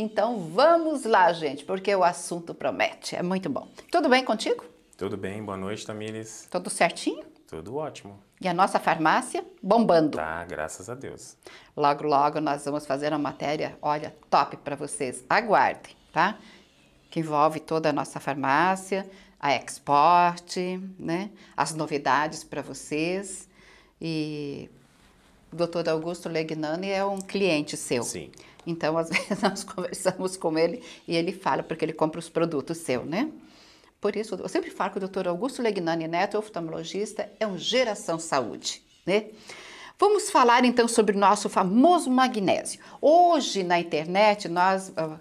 Então vamos lá, gente, porque o assunto promete. É muito bom. Tudo bem contigo? Tudo bem, boa noite, Tamires. Tudo certinho? Tudo ótimo. E a nossa farmácia bombando. Tá, graças a Deus. Logo, logo nós vamos fazer uma matéria, olha, top para vocês. Aguardem, tá? Que envolve toda a nossa farmácia, a Export, né? As novidades para vocês. E o doutor Augusto Legnani é um cliente seu. Sim. Então, às vezes, nós conversamos com ele e ele fala, porque ele compra os produtos seu, né? Por isso, eu sempre falo que o doutor Augusto Legnani Neto, oftalmologista, é um geração saúde, né? Vamos falar então sobre o nosso famoso magnésio. Hoje na internet, nós, ah,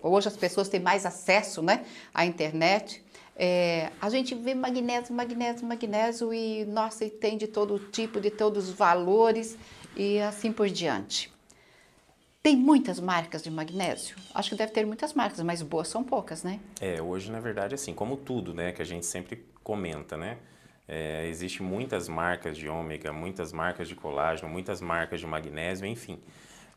hoje as pessoas têm mais acesso né, à internet. É, a gente vê magnésio, magnésio, magnésio e, nossa, e tem de todo tipo, de todos os valores e assim por diante. Tem muitas marcas de magnésio? Acho que deve ter muitas marcas, mas boas são poucas, né? É, hoje na verdade assim, como tudo, né, que a gente sempre comenta, né? É, existe muitas marcas de ômega, muitas marcas de colágeno, muitas marcas de magnésio, enfim.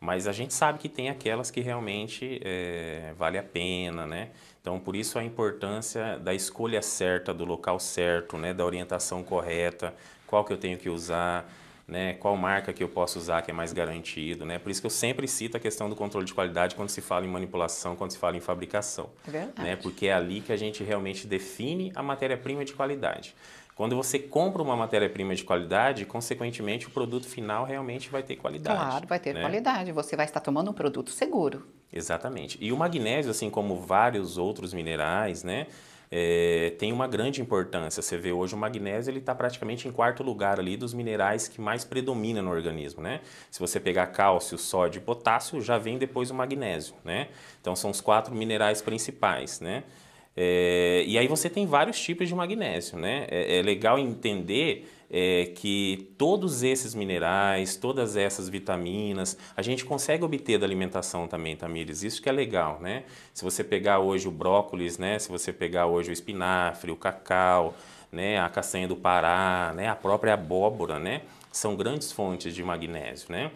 Mas a gente sabe que tem aquelas que realmente é, vale a pena, né? Então, por isso a importância da escolha certa, do local certo, né? Da orientação correta, qual que eu tenho que usar, né? Qual marca que eu posso usar que é mais garantido, né? Por isso que eu sempre cito a questão do controle de qualidade quando se fala em manipulação, quando se fala em fabricação, é verdade. né? Porque é ali que a gente realmente define a matéria-prima de qualidade. Quando você compra uma matéria-prima de qualidade, consequentemente o produto final realmente vai ter qualidade. Claro, vai ter né? qualidade. Você vai estar tomando um produto seguro. Exatamente. E o magnésio, assim como vários outros minerais, né? é, tem uma grande importância. Você vê hoje o magnésio, ele está praticamente em quarto lugar ali dos minerais que mais predomina no organismo, né? Se você pegar cálcio, sódio e potássio, já vem depois o magnésio, né? Então são os quatro minerais principais, né? É, e aí você tem vários tipos de magnésio, né? É, é legal entender é, que todos esses minerais, todas essas vitaminas, a gente consegue obter da alimentação também, Tamires. Isso que é legal, né? Se você pegar hoje o brócolis, né? Se você pegar hoje o espinafre, o cacau, né? A castanha do Pará, né? A própria abóbora, né? São grandes fontes de magnésio, né?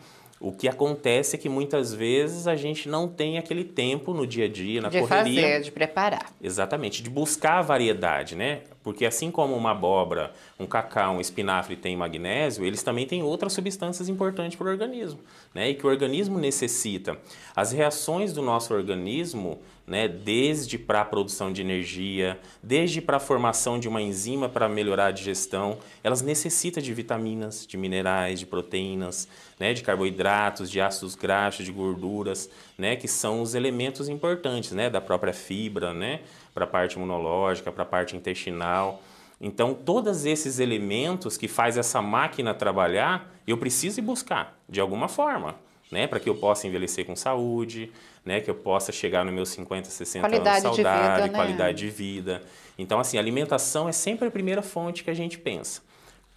O que acontece é que muitas vezes a gente não tem aquele tempo no dia a dia, na de correria. De fazer, de preparar. Exatamente, de buscar a variedade, né? Porque assim como uma abóbora, um cacau, um espinafre tem magnésio, eles também têm outras substâncias importantes para o organismo, né? E que o organismo necessita. As reações do nosso organismo, né, desde para a produção de energia, desde para a formação de uma enzima para melhorar a digestão, elas necessitam de vitaminas, de minerais, de proteínas, né, de carboidratos, de ácidos graxos, de gorduras, né, que são os elementos importantes, né, da própria fibra, né? para a parte imunológica, para a parte intestinal. Então, todos esses elementos que faz essa máquina trabalhar, eu preciso ir buscar de alguma forma, né, para que eu possa envelhecer com saúde, né, que eu possa chegar nos meus 50, 60 qualidade anos saudável, de vida, né? qualidade de vida. Então, assim, alimentação é sempre a primeira fonte que a gente pensa.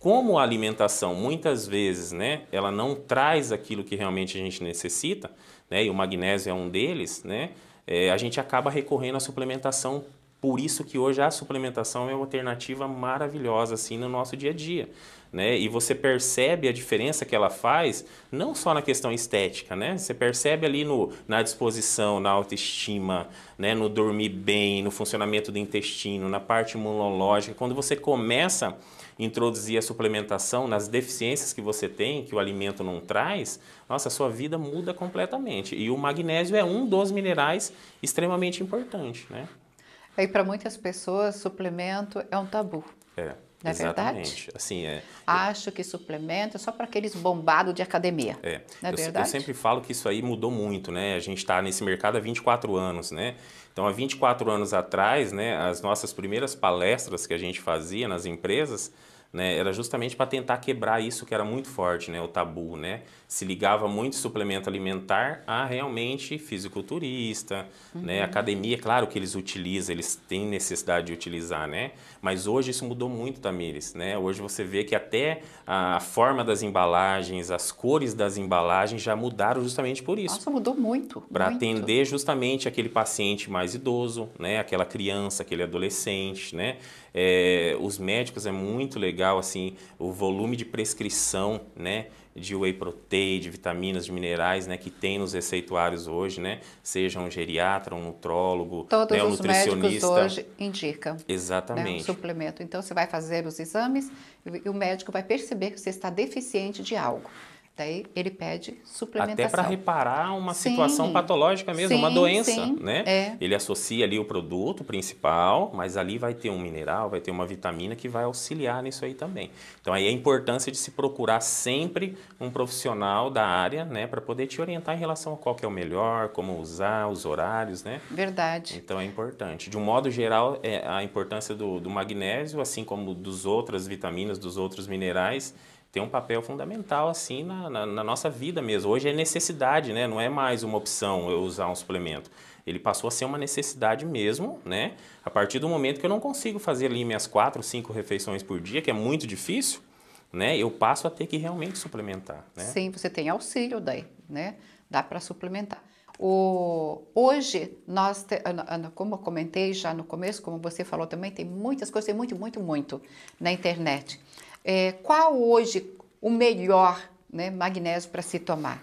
Como a alimentação muitas vezes, né, ela não traz aquilo que realmente a gente necessita, né, e o magnésio é um deles, né, é, a gente acaba recorrendo à suplementação por isso que hoje a suplementação é uma alternativa maravilhosa assim no nosso dia a dia, né? E você percebe a diferença que ela faz não só na questão estética, né? Você percebe ali no, na disposição, na autoestima, né? No dormir bem, no funcionamento do intestino, na parte imunológica. Quando você começa a introduzir a suplementação nas deficiências que você tem, que o alimento não traz, nossa, a sua vida muda completamente. E o magnésio é um dos minerais extremamente importante, né? E para muitas pessoas, suplemento é um tabu. É. Não é Exatamente. verdade? Assim, é, Acho que suplemento é só para aqueles bombados de academia. É. Não é eu, verdade? Eu sempre falo que isso aí mudou muito, né? A gente está nesse mercado há 24 anos, né? Então, há 24 anos atrás, né, as nossas primeiras palestras que a gente fazia nas empresas, né, era justamente para tentar quebrar isso que era muito forte, né, o tabu, né? se ligava muito suplemento alimentar a realmente fisiculturista, né? uhum. né? Academia, claro que eles utilizam, eles têm necessidade de utilizar, né? Mas hoje isso mudou muito, Tamires, né? Hoje você vê que até a forma das embalagens, as cores das embalagens já mudaram justamente por isso. Nossa, mudou muito. Para atender justamente aquele paciente mais idoso, né? Aquela criança, aquele adolescente, né? É, os médicos é muito legal, assim, o volume de prescrição, né? de whey protein, de vitaminas, de minerais, né, que tem nos receituários hoje, né, seja um geriatra, um nutrólogo, né, Todos né, um os nutricionista. hoje indicam. Exatamente. Né, um suplemento. Então você vai fazer os exames e o médico vai perceber que você está deficiente de algo. Daí ele pede suplementação. Até para reparar uma sim, situação patológica mesmo, sim, uma doença, sim, né? É. Ele associa ali o produto principal, mas ali vai ter um mineral, vai ter uma vitamina que vai auxiliar nisso aí também. Então aí é a importância de se procurar sempre um profissional da área, né, para poder te orientar em relação a qual que é o melhor, como usar, os horários, né? Verdade. Então é importante. De um modo geral, é, a importância do, do magnésio, assim como dos outras vitaminas, dos outros minerais, tem um papel fundamental assim na, na, na, nossa vida mesmo. Hoje é necessidade, né? Não é mais uma opção eu usar um suplemento. Ele passou a ser uma necessidade mesmo, né? A partir do momento que eu não consigo fazer ali minhas quatro, cinco refeições por dia, que é muito difícil, né? Eu passo a ter que realmente suplementar. Né? Sim, você tem auxílio daí, né? Dá para suplementar. O, hoje, nós, te, como eu comentei já no começo, como você falou também, tem muitas coisas, tem muito, muito, muito na internet é, qual hoje o melhor né, magnésio para se tomar?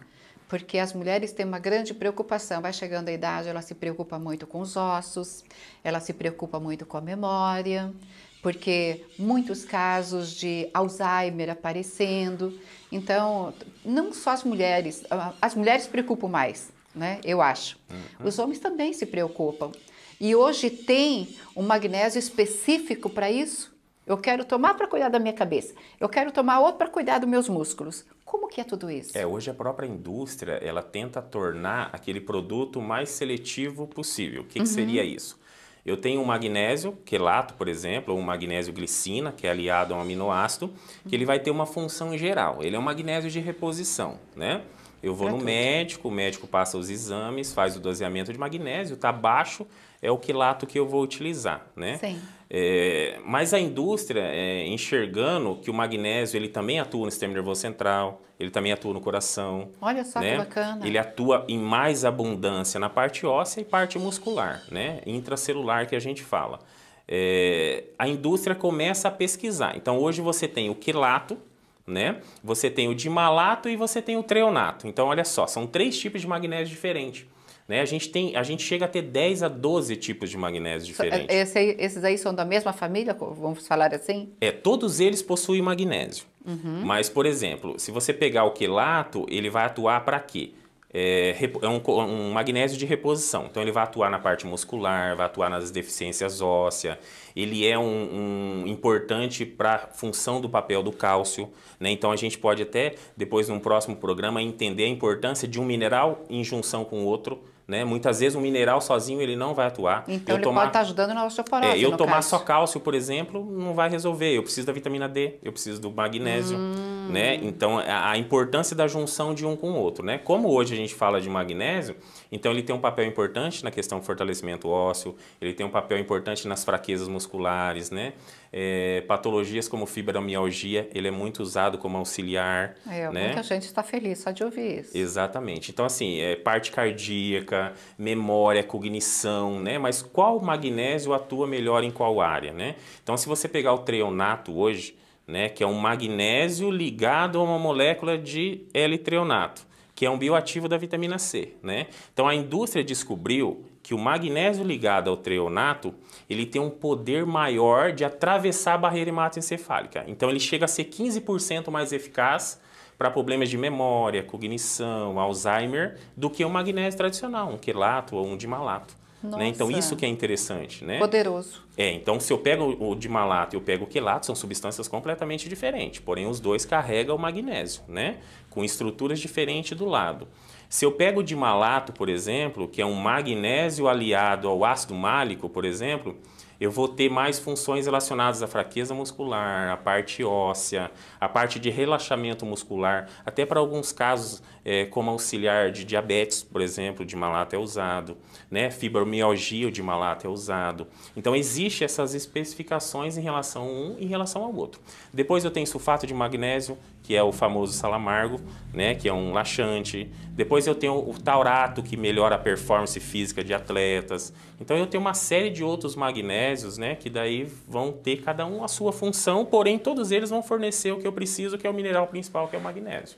Porque as mulheres têm uma grande preocupação, vai chegando a idade, ela se preocupa muito com os ossos, ela se preocupa muito com a memória, porque muitos casos de Alzheimer aparecendo. Então, não só as mulheres, as mulheres se preocupam mais, né? Eu acho. Uhum. Os homens também se preocupam. E hoje tem um magnésio específico para isso? eu quero tomar para cuidar da minha cabeça, eu quero tomar outro para cuidar dos meus músculos. Como que é tudo isso? É, hoje a própria indústria, ela tenta tornar aquele produto mais seletivo possível. O que, uhum. que seria isso? Eu tenho um magnésio, quelato, por exemplo, ou um magnésio glicina, que é aliado a um aminoácido, que ele vai ter uma função geral. Ele é um magnésio de reposição, né? Eu vou é no tudo. médico, o médico passa os exames, faz o doseamento de magnésio, tá baixo, é o quilato que eu vou utilizar, né? Sim. É, mas a indústria, é, enxergando que o magnésio ele também atua no sistema nervoso central, ele também atua no coração. Olha só né? que bacana. Ele atua em mais abundância na parte óssea e parte muscular, né? Intracelular que a gente fala. É, a indústria começa a pesquisar. Então hoje você tem o quilato, né? Você tem o dimalato e você tem o treonato. Então, olha só, são três tipos de magnésio diferentes. Né? A, gente tem, a gente chega a ter 10 a 12 tipos de magnésio é, diferentes. É, esse, esses aí são da mesma família, vamos falar assim? É, todos eles possuem magnésio. Uhum. Mas, por exemplo, se você pegar o quelato, ele vai atuar para quê? é, é um, um, magnésio de reposição. Então ele vai atuar na parte muscular, vai atuar nas deficiências ósseas. Ele é um, um importante para a função do papel do cálcio. Né? Então a gente pode até, depois num próximo programa, entender a importância de um mineral em junção com outro né? Muitas vezes um mineral sozinho ele não vai atuar. Então eu ele tomar... pode estar tá ajudando na osteoporose. É, eu tomar cálcio. só cálcio, por exemplo, não vai resolver. Eu preciso da vitamina D, eu preciso do magnésio. Hum. Né? Hum. Então, a importância da junção de um com o outro. Né? Como hoje a gente fala de magnésio, então ele tem um papel importante na questão do fortalecimento ósseo, ele tem um papel importante nas fraquezas musculares, né? É, patologias como fibromialgia, ele é muito usado como auxiliar. É, né? muita gente está feliz só de ouvir isso. Exatamente. Então, assim, é parte cardíaca, memória, cognição, né? Mas qual magnésio atua melhor em qual área, né? Então, se você pegar o treonato hoje, né, que é um magnésio ligado a uma molécula de L-treonato, que é um bioativo da vitamina C. Né? Então a indústria descobriu que o magnésio ligado ao treonato, ele tem um poder maior de atravessar a barreira hematoencefálica. Então ele chega a ser 15% mais eficaz para problemas de memória, cognição, Alzheimer, do que o magnésio tradicional, um quelato ou um dimalato. Né? Nossa. Né? Então, isso que é interessante, né? Poderoso. É, então se eu pego o de malato e eu pego o quelato, são substâncias completamente diferentes, porém os dois carregam o magnésio, né? Com estruturas diferentes do lado. Se eu pego o de malato por exemplo, que é um magnésio aliado ao ácido málico, por exemplo, eu vou ter mais funções relacionadas à fraqueza muscular, à parte óssea, à parte de relaxamento muscular, até para alguns casos, é, como auxiliar de diabetes, por exemplo, de malato é usado, né? fibromialgia de malato é usado. Então, existem essas especificações em relação a um e em relação ao outro. Depois eu tenho sulfato de magnésio, que é o famoso salamargo, né, que é um laxante. Depois eu tenho o taurato, que melhora a performance física de atletas. Então eu tenho uma série de outros magnésios, né, que daí vão ter cada um a sua função, porém todos eles vão fornecer o que eu preciso, que é o mineral principal, que é o magnésio.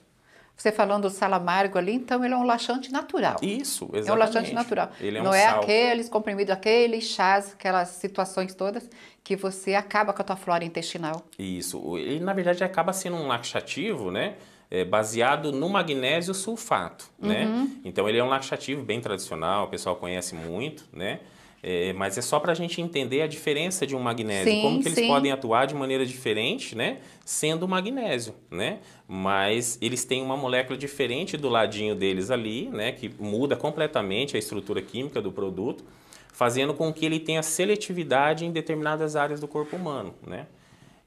Você falando do sal amargo ali, então ele é um laxante natural. Isso, exatamente. É um laxante natural. Ele é um Não é sal. é aqueles comprimidos, aqueles chás, aquelas situações todas que você acaba com a tua flora intestinal. Isso. Ele, na verdade, acaba sendo um laxativo, né? É baseado no magnésio sulfato, né? uhum. né? Então ele é um laxativo bem tradicional, o pessoal conhece muito, né? É, mas é só para a gente entender a diferença de um magnésio, sim, como que eles sim. podem atuar de maneira diferente, né? Sendo magnésio, né? Mas eles têm uma molécula diferente do ladinho deles ali, né? Que muda completamente a estrutura química do produto, fazendo com que ele tenha seletividade em determinadas áreas do corpo humano, né?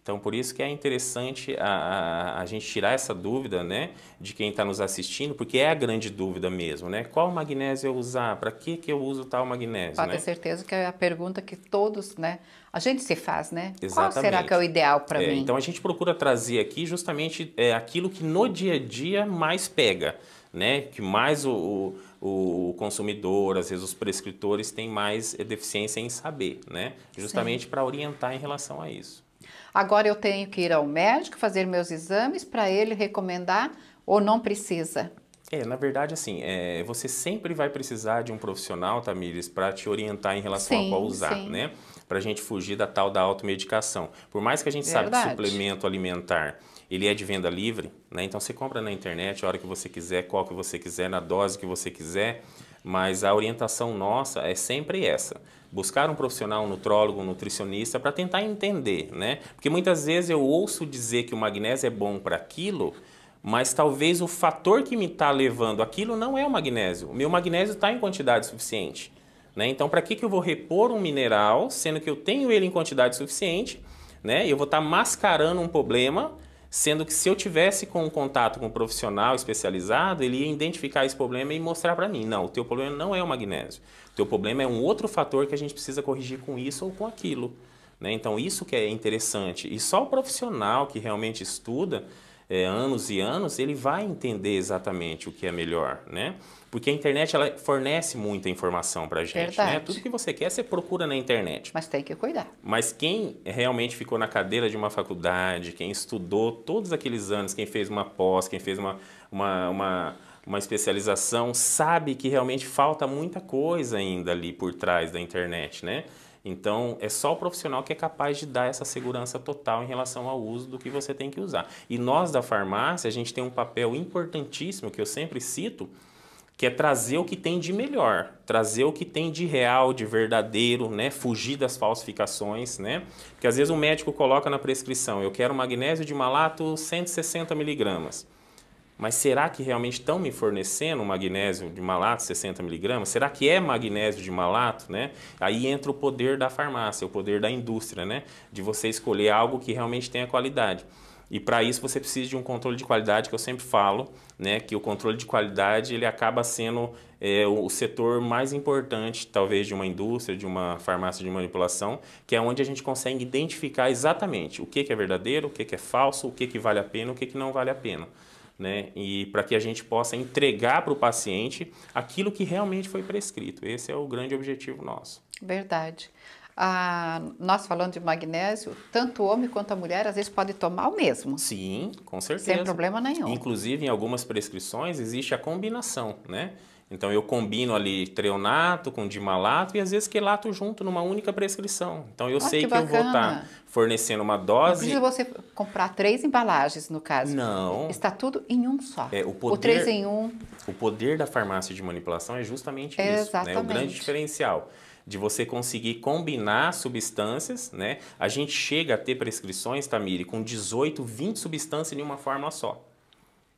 Então, por isso que é interessante a, a, a gente tirar essa dúvida né, de quem está nos assistindo, porque é a grande dúvida mesmo, né? Qual magnésio eu usar? Para que, que eu uso tal magnésio? Pode né? ter certeza que é a pergunta que todos, né? A gente se faz, né? Exatamente. Qual será que é o ideal para é, mim? Então, a gente procura trazer aqui justamente é, aquilo que no dia a dia mais pega, né? Que mais o, o o consumidor, às vezes os prescritores têm mais é, deficiência em saber, né? Justamente para orientar em relação a isso. Agora eu tenho que ir ao médico fazer meus exames para ele recomendar ou não precisa? É, na verdade, assim, é, você sempre vai precisar de um profissional, Tamires, para te orientar em relação sim, a qual usar, sim. né? Para a gente fugir da tal da automedicação. Por mais que a gente verdade. saiba que suplemento alimentar ele é de venda livre, né? Então você compra na internet a hora que você quiser, qual que você quiser, na dose que você quiser, mas a orientação nossa é sempre essa buscar um profissional, um nutrólogo, um nutricionista, para tentar entender, né? Porque muitas vezes eu ouço dizer que o magnésio é bom para aquilo, mas talvez o fator que me está levando aquilo não é o magnésio. O meu magnésio está em quantidade suficiente. Né? Então, para que, que eu vou repor um mineral, sendo que eu tenho ele em quantidade suficiente, né? eu vou estar tá mascarando um problema Sendo que se eu tivesse com um contato com um profissional especializado, ele ia identificar esse problema e mostrar para mim, não, o teu problema não é o magnésio. O teu problema é um outro fator que a gente precisa corrigir com isso ou com aquilo. Né? Então, isso que é interessante. E só o profissional que realmente estuda é, anos e anos, ele vai entender exatamente o que é melhor, né? Porque a internet ela fornece muita informação para gente. Né? Tudo que você quer, você procura na internet. Mas tem que cuidar. Mas quem realmente ficou na cadeira de uma faculdade, quem estudou todos aqueles anos, quem fez uma pós, quem fez uma, uma, uma uma especialização, sabe que realmente falta muita coisa ainda ali por trás da internet, né? Então, é só o profissional que é capaz de dar essa segurança total em relação ao uso do que você tem que usar. E nós da farmácia, a gente tem um papel importantíssimo que eu sempre cito, que é trazer o que tem de melhor, trazer o que tem de real, de verdadeiro, né? Fugir das falsificações, né? Porque às vezes o médico coloca na prescrição, eu quero magnésio de malato 160 miligramas. Mas será que realmente estão me fornecendo magnésio de malato 60 miligramas? Será que é magnésio de malato, né? Aí entra o poder da farmácia, o poder da indústria, né? De você escolher algo que realmente tenha qualidade. E para isso você precisa de um controle de qualidade, que eu sempre falo, né, que o controle de qualidade ele acaba sendo é, o setor mais importante, talvez, de uma indústria, de uma farmácia de manipulação, que é onde a gente consegue identificar exatamente o que, que é verdadeiro, o que, que é falso, o que, que vale a pena, o que, que não vale a pena. Né? E para que a gente possa entregar para o paciente aquilo que realmente foi prescrito. Esse é o grande objetivo nosso. Verdade nós falando de magnésio, tanto o homem quanto a mulher às vezes pode tomar o mesmo. Sim, com certeza. Sem problema nenhum. Inclusive, em algumas prescrições existe a combinação, né? Então eu combino ali treonato com dimalato e às vezes quelato junto numa única prescrição. Então eu sei que, que eu vou estar tá fornecendo uma dose. Não precisa você comprar três embalagens no caso. Não. Está tudo em um só. É, o, poder, o três em um. O poder da farmácia de manipulação é justamente é isso, exatamente. né? O grande diferencial de você conseguir combinar substâncias, né? A gente chega a ter prescrições, Tamiri, com 18, 20 substâncias em uma fórmula só.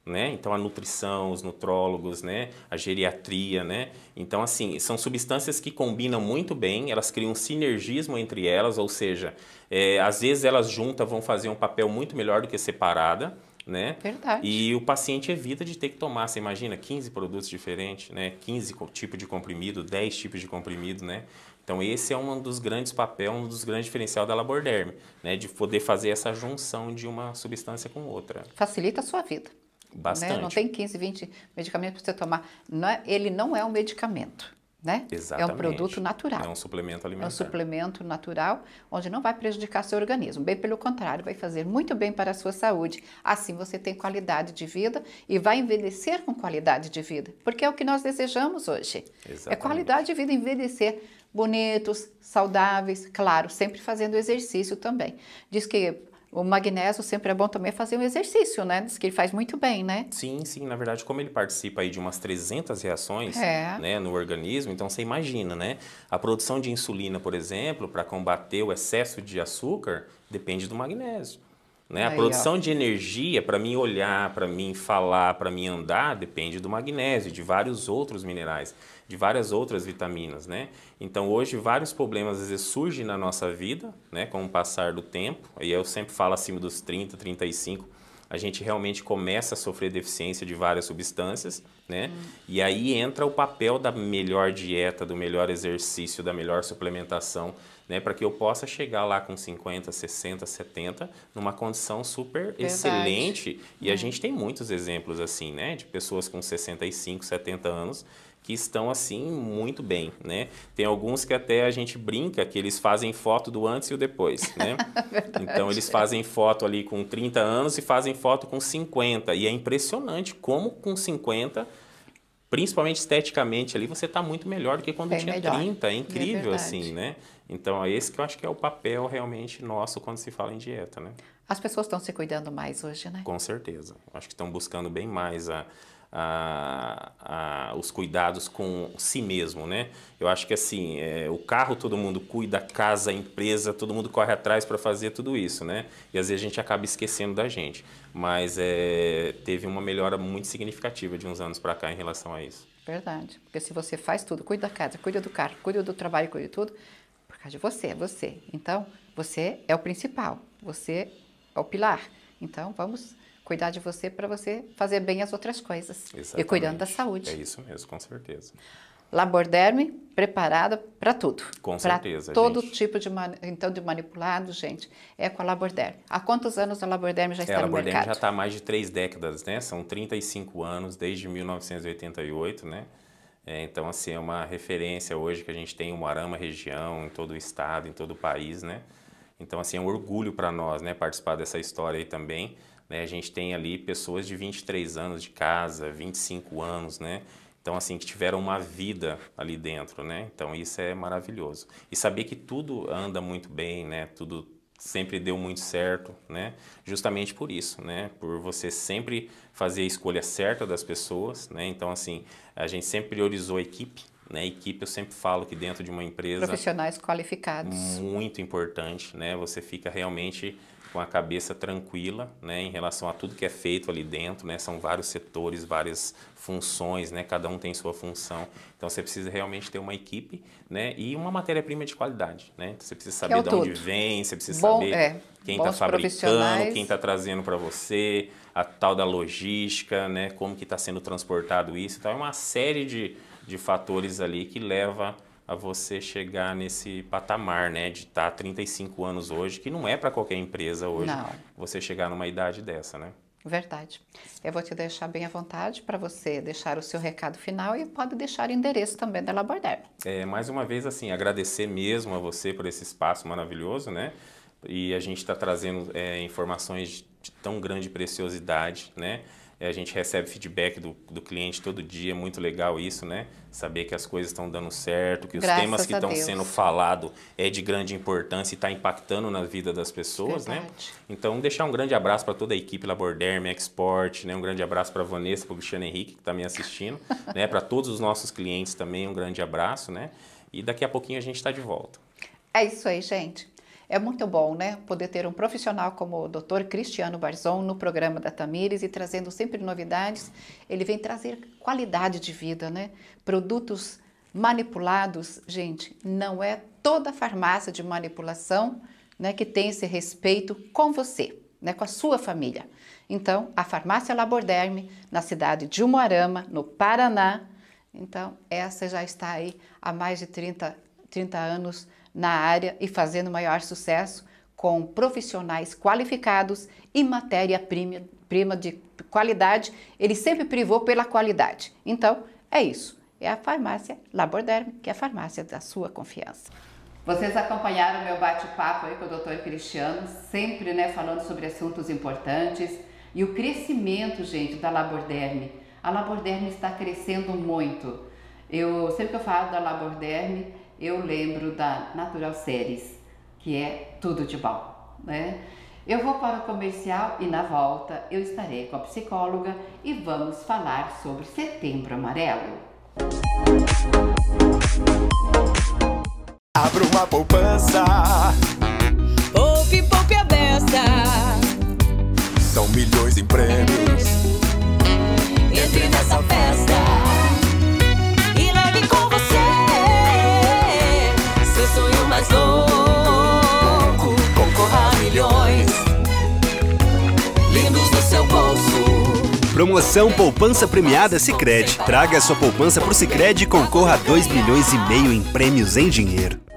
Né? Então a nutrição, os nutrólogos, né? a geriatria, né? Então assim, são substâncias que combinam muito bem, elas criam um sinergismo entre elas, ou seja, é, às vezes elas juntas vão fazer um papel muito melhor do que separada né? Verdade. E o paciente evita de ter que tomar, você imagina, 15 produtos diferentes, né? 15 tipos de comprimido, 10 tipos de comprimido, né? Então esse é um dos grandes papéis, um dos grandes diferenciais da Laborderm, né? De poder fazer essa junção de uma substância com outra. Facilita a sua vida. Bastante. Né? Não tem 15, 20 medicamentos para você tomar. Não é, ele não é um medicamento. Né? Exatamente. É um produto natural. É um suplemento alimentar. É um suplemento natural, onde não vai prejudicar seu organismo. Bem pelo contrário, vai fazer muito bem para a sua saúde. Assim você tem qualidade de vida e vai envelhecer com qualidade de vida, porque é o que nós desejamos hoje. É Exatamente. É qualidade de vida, envelhecer bonitos, saudáveis, claro, sempre fazendo exercício também. Diz que o magnésio sempre é bom também fazer um exercício, né? Diz que ele faz muito bem, né? Sim, sim. Na verdade, como ele participa aí de umas 300 reações é. né, no organismo, então você imagina, né? A produção de insulina, por exemplo, para combater o excesso de açúcar, depende do magnésio. Né? a Aí, produção ó. de energia, para mim olhar, para mim falar, para mim andar, depende do magnésio, de vários outros minerais de várias outras vitaminas, né? Então hoje vários problemas às vezes surgem na nossa vida, né, com o passar do tempo. E eu sempre falo acima dos 30, 35, a gente realmente começa a sofrer deficiência de várias substâncias, né? Hum. E aí entra o papel da melhor dieta, do melhor exercício, da melhor suplementação, né, para que eu possa chegar lá com 50, 60, 70 numa condição super Verdade. excelente. E hum. a uhum. gente tem muitos exemplos assim, né, de pessoas com 65, 70 anos que estão assim muito bem, né? Tem alguns que até a gente brinca que eles fazem foto do antes e o depois, né? É então eles fazem foto ali com 30 anos e fazem foto com 50 e é impressionante como com 50 principalmente esteticamente ali você está muito melhor do que quando Bem tinha melhor. 30, é, é incrível é assim, né? Então é esse que eu acho que é o papel realmente nosso quando se fala em dieta, né? As pessoas estão se cuidando mais hoje, né? Com certeza. Acho que estão buscando bem mais a, a, a, os cuidados com si mesmo, né? Eu acho que assim, é, o carro todo mundo cuida, a casa, a empresa, todo mundo corre atrás para fazer tudo isso, né? E às vezes a gente acaba esquecendo da gente. Mas é, teve uma melhora muito significativa de uns anos para cá em relação a isso. Verdade, porque se você faz tudo, cuida da casa, cuida do carro, cuida do trabalho, cuida de tudo, por causa de você, é você. Então, você é o principal, você é o pilar. Então, vamos cuidar de você para você fazer bem as outras coisas. Exatamente. E cuidando da saúde. É isso mesmo, com certeza. Laborderme preparada para tudo. Com certeza. Todo gente. tipo de então de manipulado, gente, é com a Laborderme. Há quantos anos a Laborderme já é, está é, no Laborderme mercado? A Laborderme já está há mais de três décadas, né? São 35 anos desde 1988, né? É, então assim é uma referência hoje que a gente tem em Moarama região, em todo o estado, em todo o país, né? Então assim é um orgulho para nós, né, participar dessa história aí também. Né? A gente tem ali pessoas de 23 anos de casa, 25 anos, né? Então, assim, que tiveram uma vida ali dentro, né? Então, isso é maravilhoso. E saber que tudo anda muito bem, né? Tudo sempre deu muito certo, né? Justamente por isso, né? Por você sempre fazer a escolha certa das pessoas, né? Então, assim, a gente sempre priorizou a equipe, né? Equipe, eu sempre falo que dentro de uma empresa... Profissionais qualificados. Muito importante, né? Você fica realmente com a cabeça tranquila né, em relação a tudo que é feito ali dentro. Né, são vários setores, várias funções, né, cada um tem sua função. Então você precisa realmente ter uma equipe né, e uma matéria-prima de qualidade. Né? Então, você precisa é saber é de onde vem, você precisa Bom, saber é, quem está fabricando, quem está trazendo para você, a tal da logística, né, como que está sendo transportado isso. Então é uma série de, de fatores ali que leva a você chegar nesse patamar, né, de estar tá 35 anos hoje, que não é para qualquer empresa hoje não. você chegar numa idade dessa, né? Verdade. Eu vou te deixar bem à vontade para você deixar o seu recado final e pode deixar o endereço também da Labordé. É, mais uma vez, assim, agradecer mesmo a você por esse espaço maravilhoso, né? E a gente está trazendo é, informações de tão grande preciosidade, né? É, a gente recebe feedback do, do cliente todo dia, é muito legal isso, né? Saber que as coisas estão dando certo, que os Graças temas que estão sendo falados é de grande importância e está impactando na vida das pessoas, né? Verdade. né? Então, deixar um grande abraço para toda a equipe Laborderme, Export, né? Um grande abraço para Vanessa, para o Cristiano Henrique, que está me assistindo, né? Para todos os nossos clientes também, um grande abraço, né? E daqui a pouquinho a gente está de volta. É isso aí, gente. É muito bom, né? Poder ter um profissional como o Dr. Cristiano Barzon no programa da Tamires e trazendo sempre novidades. Ele vem trazer qualidade de vida, né? Produtos manipulados, gente, não é toda farmácia de manipulação né, que tem esse respeito com você, né, com a sua família. Então, a farmácia Laborderme, na cidade de Umuarama, no Paraná, então essa já está aí há mais de 30, 30 anos na área e fazendo maior sucesso com profissionais qualificados e matéria-prima de qualidade. Ele sempre privou pela qualidade. Então, é isso. É a farmácia Laborderm, que é a farmácia da sua confiança. Vocês acompanharam meu bate-papo aí com o Dr. Cristiano, sempre né, falando sobre assuntos importantes e o crescimento, gente, da Laborderme. A Laborderme está crescendo muito. Eu sempre que eu falo da Laborderme, eu lembro da Natural Series, que é tudo de bom, né? Eu vou para o comercial e na volta eu estarei com a psicóloga e vamos falar sobre Setembro Amarelo. Abra uma poupança. Poupe, poupe a beça. São milhões em prêmios. Entre nessa festa. mais louco concorra a milhões lindos no seu bolso. Promoção Poupança Premiada Sicredi. Traga sua poupança pro Sicredi e concorra a 2 milhões e meio em prêmios em dinheiro.